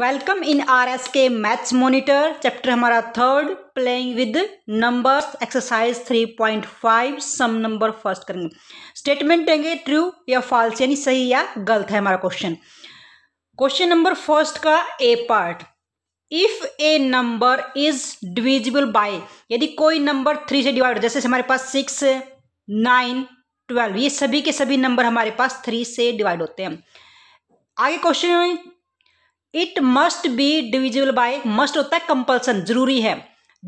welcome in R S K maths monitor chapter हमारा third playing with numbers exercise three point five some number first करेंगे statement देंगे true या false यानी सही या गलत है हमारा क्वेश्चन क्वेश्चन नंबर फर्स्ट का A part if a number is divisible by यदि कोई नंबर थ्री से डिवाइड जैसे हमारे पास सिक्स नाइन ट्वेल्व ये सभी के सभी नंबर हमारे पास थ्री से डिवाइड होते हैं आगे question it must be divisible by must होता है कंपल्सन जरूरी है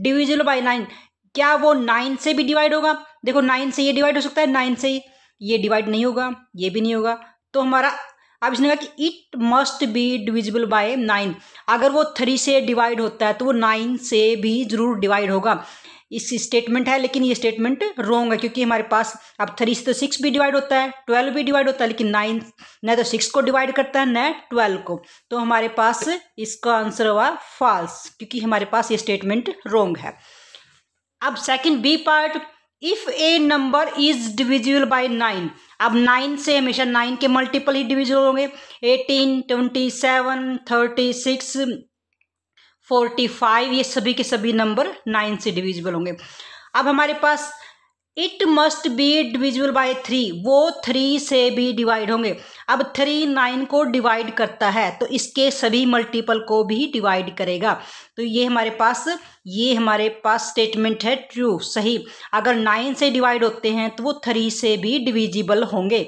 डिविजिबल बाय नाइन क्या वो नाइन से भी डिवाइड होगा देखो नाइन से ये डिवाइड हो सकता है नाइन से ये डिवाइड नहीं होगा ये भी नहीं होगा तो हमारा अब इसने कहा कि it must be divisible by nine अगर वो थ्री से डिवाइड होता है तो वो नाइन से भी जरूर डिवाइड होगा इस स्टेटमेंट है लेकिन ये स्टेटमेंट रोंग है क्योंकि हमारे पास अब थ्री से तो सिक्स भी डिवाइड होता है ट्वेल्व भी डिवाइड होता है लेकिन नाइन न तो सिक्स को डिवाइड करता है न ट्वेल्व को तो हमारे पास इसका आंसर हुआ फॉल्स क्योंकि हमारे पास ये स्टेटमेंट रोंग है अब second B part if a number is divisible by nine अब नाइन से हमेशा नाइन के मल्टीपल ही डिविजुअल होंगे eighteen twenty seven thirty six forty five ये सभी के सभी नंबर नाइन से डिविजिबल होंगे अब हमारे पास it must be divisible by three वो थ्री से भी डिवाइड होंगे अब थ्री नाइन को डिवाइड करता है तो इसके सभी मल्टीपल को भी डिवाइड करेगा तो ये हमारे पास ये हमारे पास स्टेटमेंट है ट्रू सही अगर नाइन से डिवाइड होते हैं तो वो थ्री से भी डिविजिबल होंगे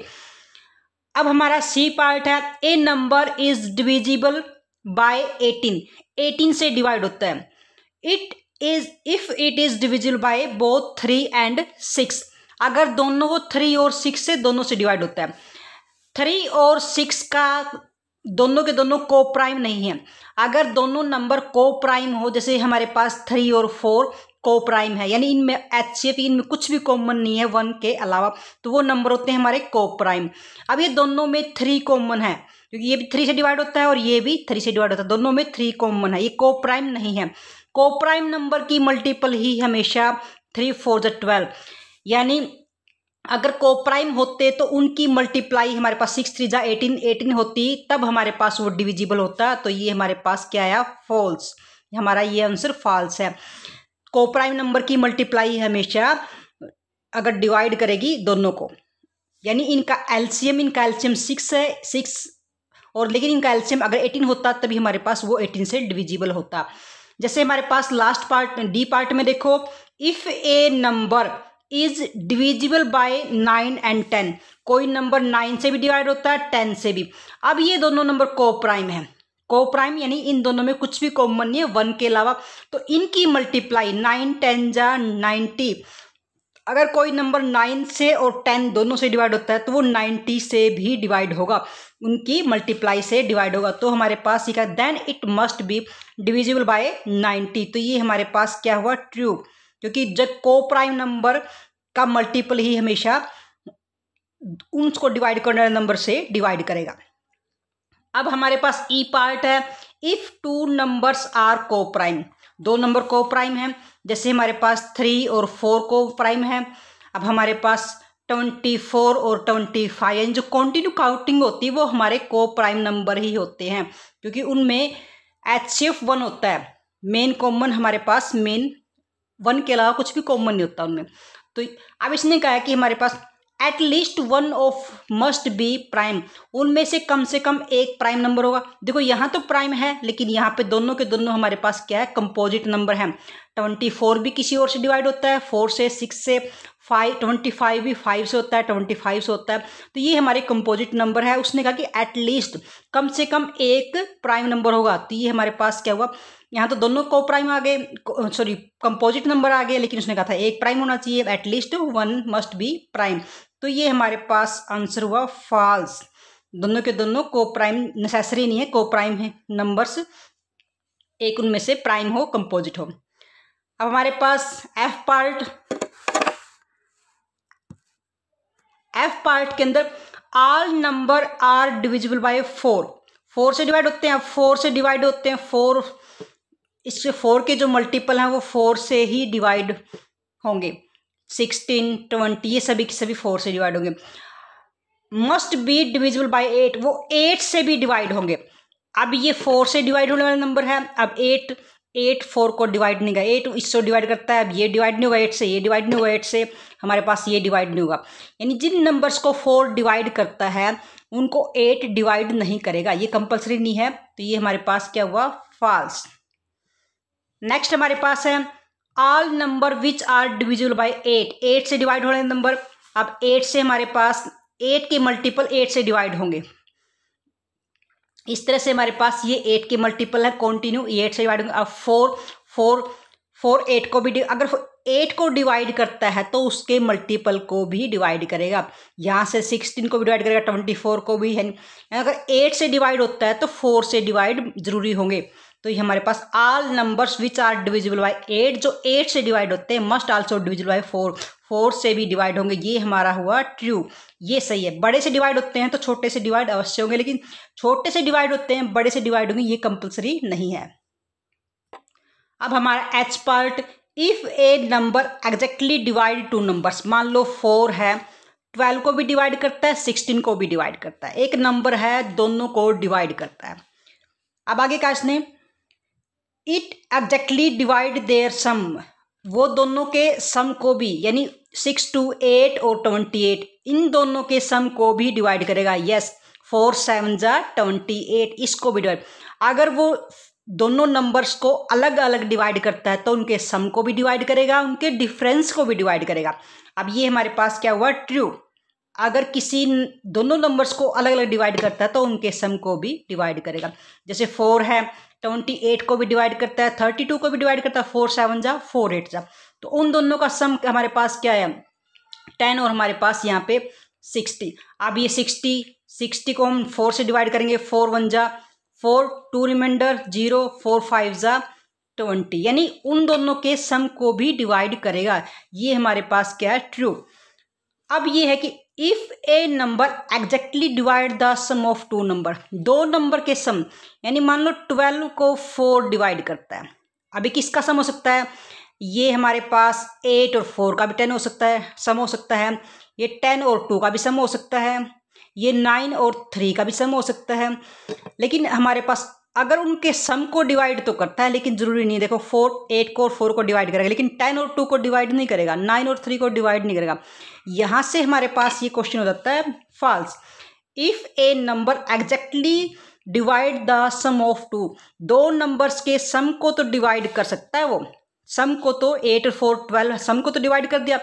अब हमारा सी पार्ट है a number is divisible by eighteen eighteen से डिवाइड होता है it is if it is divisible by both three and six अगर दोनों को थ्री और सिक्स से दोनों से डिवाइड होता है थ्री और सिक्स का दोनों के दोनों को प्राइम नहीं है अगर दोनों नंबर को प्राइम हो जैसे हमारे पास थ्री और फोर को प्राइम है यानी इनमें एच सी एफ इनमें कुछ भी कॉमन नहीं है वन के अलावा तो वो नंबर होते हैं हमारे को प्राइम अब ये दोनों में थ्री कॉमन है क्योंकि ये भी थ्री से डिवाइड होता है और ये भी थ्री से डिवाइड होता है दोनों में थ्री कॉमन है ये को प्राइम नहीं है को प्राइम नंबर की मल्टीपल ही हमेशा थ्री फोर ज ट्वेल्व यानी अगर को प्राइम होते तो उनकी मल्टीप्लाई हमारे पास सिक्स थ्री जा एटीन एटीन होती तब हमारे पास वो डिविजिबल होता तो ये हमारे पास क्या आया फॉल्स हमारा ये आंसर फॉल्स है को प्राइम नंबर की मल्टीप्लाई हमेशा अगर डिवाइड करेगी दोनों को यानी इनका एल्शियम इनका एल्शियम सिक्स है सिक्स और लेकिन इनका एल्शियम अगर एटीन होता तभी हमारे पास वो एटीन से डिविजिबल होता जैसे हमारे पास लास्ट पार्ट डी पार्ट में देखो if a number is divisible by nine and ten कोई नंबर नाइन से भी डिवाइड होता है टेन से भी अब ये दोनों नंबर को प्राइम है को प्राइम यानी इन दोनों में कुछ भी कॉमन नहीं है वन के अलावा तो इनकी मल्टीप्लाई नाइन टेन जा नाइन्टी अगर कोई नंबर नाइन से और टेन दोनों से डिवाइड होता है तो वो नाइन्टी से भी डिवाइड होगा उनकी मल्टीप्लाई से डिवाइड होगा तो हमारे पास क्या then it must be divisible by ninety तो ये हमारे पास क्या हुआ ट्रू क्योंकि जब को प्राइम नंबर का मल्टीपल ही हमेशा उनको डिवाइड करने वाले नंबर से डिवाइड करेगा अब हमारे पास ई पार्ट है if two numbers are coprime दो नंबर को प्राइम है जैसे हमारे पास थ्री और फोर को प्राइम है अब हमारे पास ट्वेंटी फोर और ट्वेंटी फाइव जो कॉन्टिन्यू काउंटिंग होती है वो हमारे को प्राइम नंबर ही होते हैं क्योंकि उनमें एच एफ वन होता है मेन कॉमन हमारे पास मेन वन के अलावा कुछ भी कॉमन नहीं होता उनमें तो अब इसने कहा कि हमारे पास at least one of must be prime उनमें से कम से कम एक प्राइम नंबर होगा देखो यहाँ तो प्राइम है लेकिन यहाँ पे दोनों के दोनों हमारे पास क्या है कंपोजिट नंबर है ट्वेंटी फोर भी किसी और से डिवाइड होता है फोर से सिक्स से फाइव ट्वेंटी फाइव भी फाइव से होता है ट्वेंटी फाइव से होता है तो ये हमारे कंपोजिट नंबर है उसने कहा कि एटलीस्ट कम से कम एक प्राइम नंबर होगा तो ये हमारे पास क्या हुआ यहाँ तो दोनों को प्राइम आ गए सॉरी कंपोजिट नंबर आ गए लेकिन उसने कहा था एक प्राइम होना चाहिए at least one must be prime तो ये हमारे पास आंसर हुआ फॉल्स दोनों के दोनों को प्राइम नेसेसरी नहीं है को प्राइम है नंबर्स एक उनमें से प्राइम हो कंपोजिट हो अब हमारे पास एफ पार्ट एफ पार्ट के अंदर all number are divisible by four four से डिवाइड होते हैं फोर से डिवाइड होते हैं फोर इससे फोर के जो मल्टीपल हैं वो फोर से ही डिवाइड होंगे सिक्सटीन ट्वेंटी ये सभी के सभी फोर से डिवाइड होंगे must be divisible by eight वो एट से भी डिवाइड होंगे अब ये फोर से डिवाइड होने वाला नंबर है अब एट एट फोर को डिवाइड नहीं होगा एट इससे डिवाइड करता है अब ये डिवाइड नहीं होगा एट से ये डिवाइड नहीं होगा एट से हमारे पास ये डिवाइड नहीं होगा यानी जिन नंबर्स को फोर डिवाइड करता है उनको एट डिवाइड नहीं करेगा ये कंपलसरी नहीं है तो ये हमारे पास क्या हुआ फॉल्स नेक्स्ट हमारे पास है all number which are divisible by eight eight से डिवाइड हो रहे नंबर अब एट से हमारे पास एट के मल्टीपल एट से डिवाइड होंगे इस तरह से हमारे पास ये एट के मल्टीपल है कॉन्टिन्यू एट से डिवाइड होंगे अब फोर फोर फोर एट को भी अगर एट को डिवाइड करता है तो उसके मल्टीपल को भी डिवाइड करेगा यहाँ से सिक्सटीन को भी डिवाइड करेगा ट्वेंटी फोर को भी है अगर एट से डिवाइड होता है तो फोर से डिवाइड जरूरी होंगे तो ये हमारे पास all numbers which are divisible by eight जो एट से डिवाइड होते हैं must also divisible by four four से भी डिवाइड होंगे ये हमारा हुआ ट्रू ये सही है बड़े से डिवाइड होते हैं तो छोटे से डिवाइड अवश्य होंगे लेकिन छोटे से डिवाइड होते हैं बड़े से डिवाइड होंगे ये कंपलसरी नहीं है अब हमारा H part if a number exactly divide two numbers मान लो फोर है ट्वेल्व को भी डिवाइड करता है सिक्सटीन को भी डिवाइड करता है एक नंबर है दोनों को डिवाइड करता है अब आगे का इसने it exactly divide their sum वो दोनों के सम को भी यानी सिक्स टू एट और ट्वेंटी एट इन दोनों के सम को भी डिवाइड करेगा यस फोर सेवन जा ट्वेंटी एट इसको भी डिवाइड अगर वो दोनों नंबर्स को अलग अलग डिवाइड करता है तो उनके सम को भी डिवाइड करेगा उनके डिफरेंस को भी डिवाइड करेगा अब ये हमारे पास क्या हुआ ट्रू अगर किसी दोनों नंबर्स को अलग अलग डिवाइड करता है तो उनके सम को भी डिवाइड करेगा जैसे फोर है ट्वेंटी एट को भी डिवाइड करता है थर्टी टू को भी डिवाइड करता है फोर सेवन जा फोर एट जा तो उन दोनों का सम हमारे पास क्या है टेन और हमारे पास यहाँ पे सिक्सटी अब ये सिक्सटी सिक्सटी को हम फोर से डिवाइड करेंगे फोर वन जा four two remainder zero four five जा ट्वेंटी यानी उन दोनों के सम को भी डिवाइड करेगा ये हमारे पास क्या है ट्रू अब ये है कि if a number exactly divide the sum of two number दो नंबर के सम यानी मान लो ट्वेल्व को फोर डिवाइड करता है अभी किसका सम हो सकता है ये हमारे पास एट और फोर का भी टेन हो सकता है सम हो सकता है ये टेन और टू का भी सम हो सकता है ये नाइन और थ्री का भी सम हो सकता है लेकिन हमारे पास अगर उनके सम को डिवाइड तो करता है लेकिन जरूरी नहीं देखो फोर एट को और फोर को डिवाइड करेगा लेकिन टेन और टू को डिवाइड नहीं करेगा नाइन और थ्री को डिवाइड नहीं करेगा यहाँ से हमारे पास ये क्वेश्चन हो जाता है false if a number exactly divide the sum of two दो नंबर्स के सम को तो डिवाइड कर सकता है वो सम को तो एट और फोर ट्वेल्व सम को तो डिवाइड कर दिया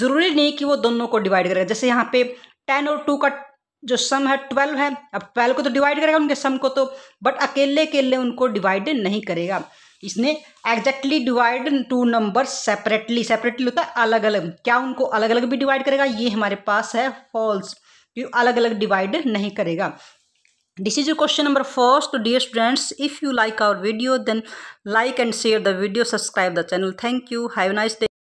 जरूरी नहीं कि वो दोनों को डिवाइड करेगा जैसे यहाँ पे टेन और टू का जो सम है ट्वेल्व है अब ट्वेल्व को तो डिवाइड करेगा उनके सम को तो बट अकेले अकेले उनको डिवाइड नहीं करेगा इसने exactly divide two number separately separately होता है अलग अलग क्या उनको अलग अलग भी डिवाइड करेगा ये हमारे पास है फॉल्स क्यों अलग अलग डिवाइड नहीं करेगा this is your question number first so dear students if you like our video then like and share the video subscribe the channel thank you have a